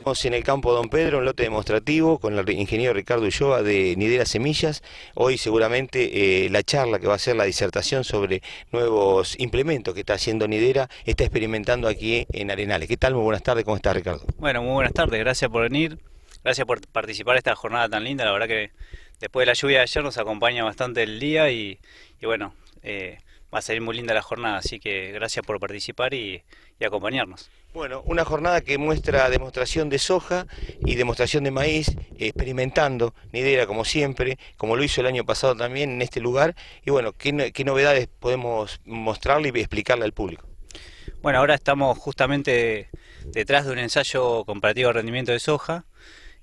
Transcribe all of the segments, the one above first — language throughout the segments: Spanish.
Estamos en el campo Don Pedro, en lote demostrativo con el ingeniero Ricardo Ulloa de Nidera Semillas. Hoy seguramente eh, la charla que va a ser la disertación sobre nuevos implementos que está haciendo Nidera, está experimentando aquí en Arenales. ¿Qué tal? Muy buenas tardes, ¿cómo está Ricardo? Bueno, muy buenas tardes, gracias por venir, gracias por participar en esta jornada tan linda. La verdad que después de la lluvia de ayer nos acompaña bastante el día y, y bueno... Eh, va a salir muy linda la jornada, así que gracias por participar y, acompañarnos. Bueno, una jornada que muestra demostración de soja y demostración de maíz, experimentando Nidera como siempre, como lo hizo el año pasado también en este lugar, y bueno, ¿qué, qué novedades podemos mostrarle y explicarle al público? Bueno, ahora estamos justamente detrás de un ensayo comparativo de rendimiento de soja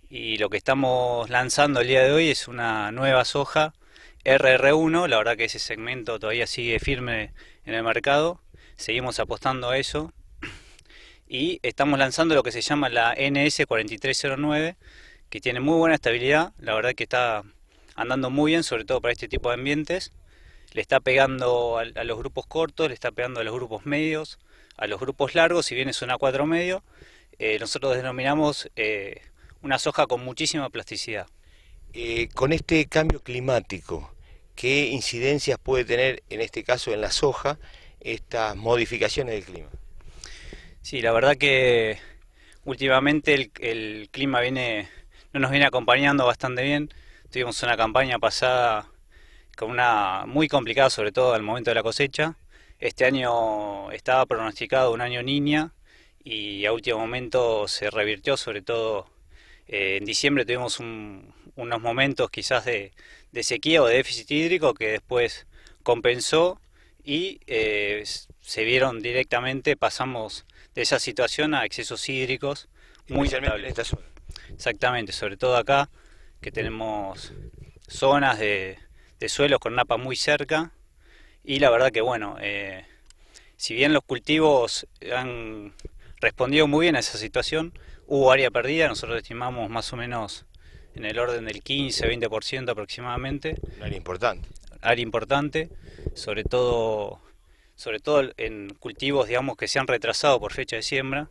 y lo que estamos lanzando el día de hoy es una nueva soja RR1, la verdad que ese segmento todavía sigue firme en el mercado, seguimos apostando a eso y estamos lanzando lo que se llama la NS4309 que tiene muy buena estabilidad, la verdad que está andando muy bien, sobre todo para este tipo de ambientes. Le está pegando a, los grupos cortos, le está pegando a los grupos medios, a los grupos largos, si bien es una 4 medio, eh, nosotros denominamos eh, una soja con muchísima plasticidad. Eh, con este cambio climático, qué incidencias puede tener, en este caso en la soja, estas modificaciones del clima. Sí, la verdad que últimamente el, clima viene, no nos viene acompañando bastante bien. Tuvimos una campaña pasada una muy complicada, sobre todo al momento de la cosecha. Este año estaba pronosticado un año niña y a último momento se revirtió, sobre todo eh, en diciembre tuvimos unos momentos quizás de, de sequía o de déficit hídrico que después compensó y eh, se vieron directamente, pasamos de esa situación a excesos hídricos muy estables. Exactamente, sobre todo acá, que tenemos zonas de, suelos con napa muy cerca y la verdad que bueno, eh, si bien los cultivos han respondido muy bien a esa situación, hubo área perdida, nosotros estimamos más o menos en el orden del 15-20% aproximadamente. Un área importante. Área importante, sobre todo, sobre todo en cultivos digamos, que se han retrasado por fecha de siembra,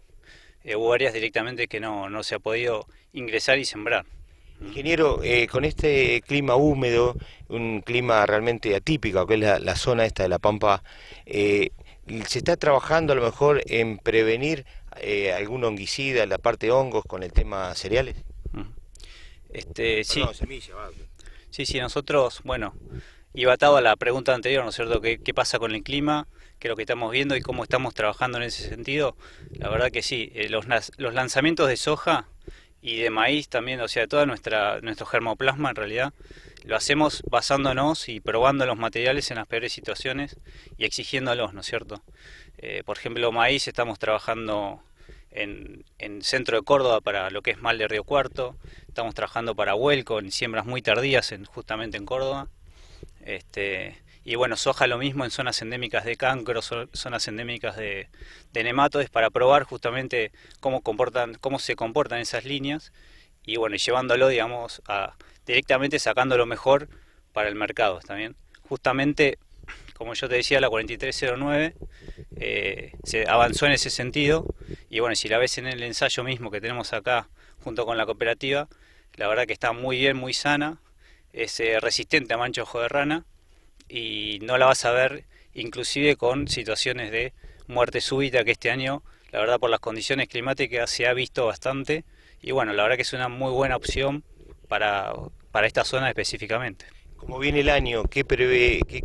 eh, hubo áreas directamente que no, se ha podido ingresar y sembrar. Ingeniero, eh, con este clima húmedo, un clima realmente atípico, que es la, zona esta de La Pampa, eh, ¿se está trabajando a lo mejor en prevenir algún honguicida, la parte de hongos con el tema cereales? Este, sí. sí, sí, nosotros, bueno, y atado a la pregunta anterior, ¿no es cierto? ¿Qué, pasa con el clima? ¿Qué es lo que estamos viendo y cómo estamos trabajando en ese sentido? La verdad que sí, eh, los, lanzamientos de soja y de maíz también, o sea, toda nuestra nuestro germoplasma en realidad lo hacemos basándonos y probando los materiales en las peores situaciones y exigiéndolos, ¿no es cierto? Eh, por ejemplo, maíz estamos trabajando en, centro de Córdoba para lo que es mal de Río Cuarto, estamos trabajando para Huelco en siembras muy tardías justamente en Córdoba. Este, y bueno, soja lo mismo en zonas endémicas de cancro, zonas endémicas de, nematodes, para probar justamente cómo, comportan, cómo se comportan esas líneas y bueno, llevándolo, digamos, a, directamente sacando lo mejor para el mercado, también Justamente como yo te decía, la 4309 eh, se avanzó en ese sentido. Y bueno, si la ves en el ensayo mismo que tenemos acá junto con la cooperativa, la verdad que está muy bien, muy sana, es eh, resistente a mancho ojo de rana y no la vas a ver inclusive con situaciones de muerte súbita que este año, la verdad por las condiciones climáticas se ha visto bastante y bueno, la verdad que es una muy buena opción para, para esta zona específicamente. Como viene el año, ¿qué,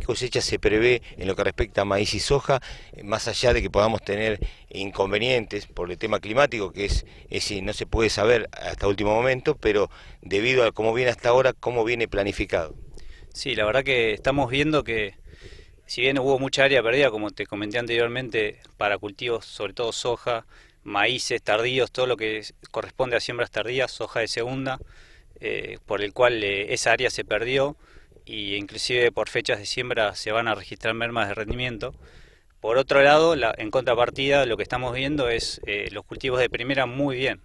cosecha se prevé en lo que respecta a maíz y soja? Eh, más allá de que podamos tener inconvenientes por el tema climático, que es, es eh, no se puede saber hasta último momento, pero debido a cómo viene hasta ahora, cómo viene planificado. Sí, la verdad que estamos viendo que si bien hubo mucha área perdida, como te comenté anteriormente, para cultivos, sobre todo soja, maíces tardíos, todo lo que corresponde a siembras tardías, soja de segunda, eh, por el cual esa área se perdió y inclusive por fechas de siembra se van a registrar mermas de rendimiento. Por otro lado, la, en contrapartida, lo que estamos viendo es eh, los cultivos de primera muy bien.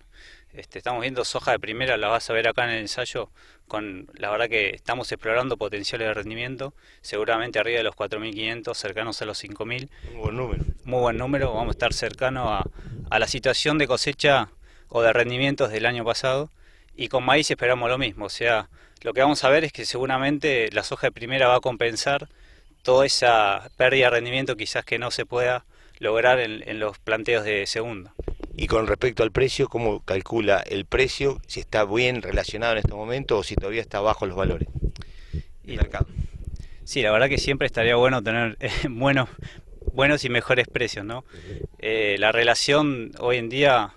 Este, estamos viendo soja de primera, la vas a ver acá en el ensayo, con la verdad que estamos explorando potenciales de rendimiento, seguramente arriba de los 4.500, cercanos a los 5.000. Muy buen número. Muy buen número, vamos a estar cercanos a, a la situación de cosecha o de rendimientos del año pasado y con maíz esperamos lo mismo, o sea, lo que vamos a ver es que seguramente la soja de primera va a compensar toda esa pérdida de rendimiento quizás que no se pueda lograr en, los planteos de segunda. Y con respecto al precio, ¿cómo calcula el precio? Si está bien relacionado en este momento o si todavía está bajo los valores. Sí, la verdad que siempre estaría bueno tener eh, buenos, buenos y mejores precios, ¿no? Eh, la relación hoy en día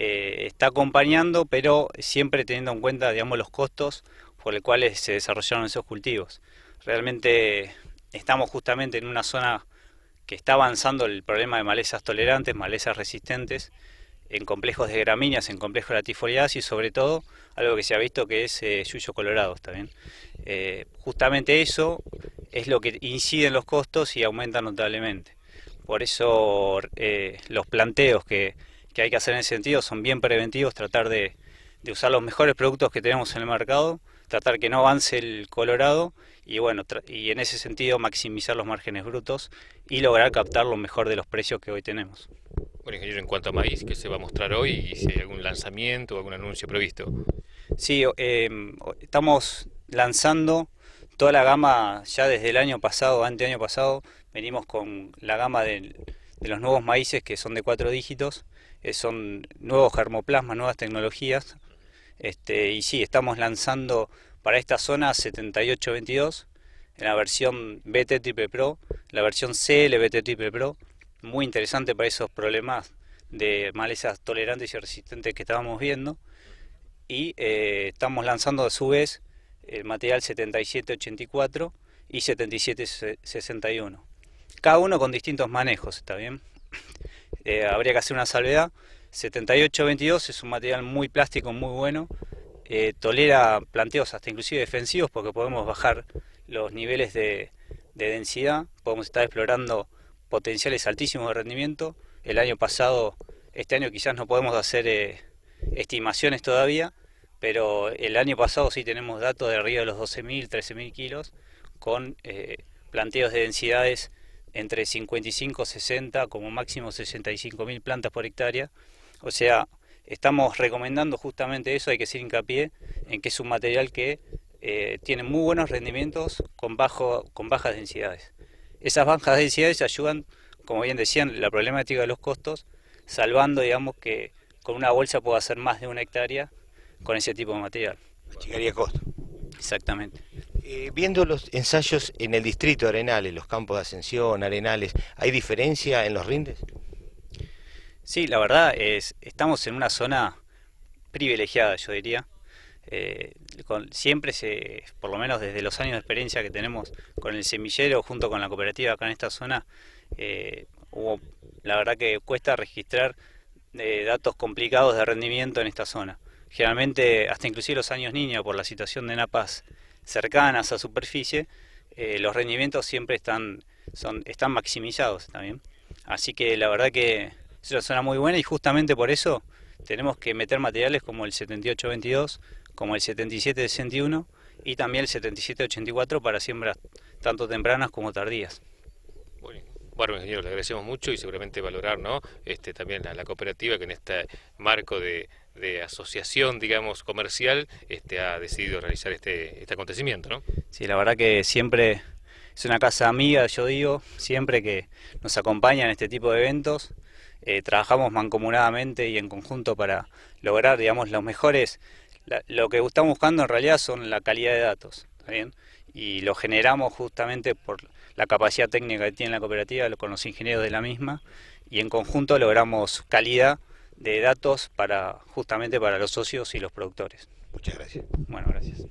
eh, está acompañando, pero siempre teniendo en cuenta, digamos, los costos por los cuales se desarrollaron esos cultivos. Realmente estamos justamente en una zona que está avanzando el problema de malezas tolerantes, malezas resistentes, en complejos de gramíneas, en complejos de latifoliadas y sobre todo algo que se ha visto que es eh, yuyo colorado, también. Eh, justamente eso es lo que incide en los costos y aumenta notablemente. Por eso los planteos que que hay que hacer en ese sentido son bien preventivos, tratar de, usar los mejores productos que tenemos en el mercado, tratar que no avance el Colorado y bueno, y en ese sentido maximizar los márgenes brutos y lograr captar lo mejor de los precios que hoy tenemos. Bueno, ingeniero, en cuanto a maíz, ¿qué se va a mostrar hoy? ¿Y si hay algún lanzamiento o algún anuncio previsto? Sí, em, estamos lanzando toda la gama ya desde el año pasado, ante año pasado, venimos con la gama del de los nuevos maíces que son de cuatro dígitos, eh, son nuevos germoplasmas, nuevas tecnologías. Este, y sí, estamos lanzando para esta zona 7822, en la versión BT Triple Pro, la versión T Triple Pro, muy interesante para esos problemas de malezas tolerantes y resistentes que estábamos viendo. Y eh, estamos lanzando a su vez el eh, material 7784 y 7761 cada uno con distintos manejos, ¿está bien? Eh, habría que hacer una salvedad. 78-22 es un material muy plástico, muy bueno. Eh, tolera planteos hasta inclusive defensivos porque podemos bajar los niveles de, densidad, podemos estar explorando potenciales altísimos de rendimiento. El año pasado, este año quizás no podemos hacer eh, estimaciones todavía, pero el año pasado sí tenemos datos de arriba de los 12.000, 13.000 kilos con planteos de densidades entre 55 y 60, como máximo 65 mil plantas por hectárea. O sea, estamos recomendando justamente eso, hay que hacer hincapié en que es un material que eh, tiene muy buenos rendimientos con, bajo, con bajas densidades. Esas bajas densidades ayudan, como bien decían, la problemática de los costos, salvando, digamos, que con una bolsa puedo hacer más de una hectárea con ese tipo de material. achicaría costos Exactamente. Eh, viendo los ensayos en el distrito Arenales, los campos de Ascensión, Arenales, ¿hay diferencia en los rindes? Sí, la verdad es, estamos en una zona privilegiada, yo diría. Eh, siempre se, por lo menos desde los años de experiencia que tenemos con el semillero, junto con la cooperativa acá en esta zona, eh, hubo, la verdad que cuesta registrar datos complicados de rendimiento en esta zona. Generalmente, hasta inclusive los años niños, por la situación de napas cercanas a superficie, eh, los rendimientos siempre están, son, están maximizados también. Así que la verdad que es una zona muy buena y justamente por eso tenemos que meter materiales como el 7822, como el 7761 y también el 7784 para siembras tanto tempranas como tardías. Bueno, ingeniero, le agradecemos mucho y seguramente valorar ¿no? este, también a la cooperativa que en este marco de, de asociación, digamos, comercial, este, ha decidido realizar este, este acontecimiento, ¿no? Sí, la verdad que siempre es una casa amiga, yo digo, siempre que nos acompaña en este tipo de eventos. Eh, trabajamos mancomunadamente y en conjunto para lograr, digamos, los mejores. lo que estamos buscando en realidad son la calidad de datos, ¿está Y lo generamos justamente por la capacidad técnica que tiene la cooperativa con los ingenieros de la misma y en conjunto logramos calidad de datos para justamente para los socios y los productores. Muchas gracias. Bueno, gracias.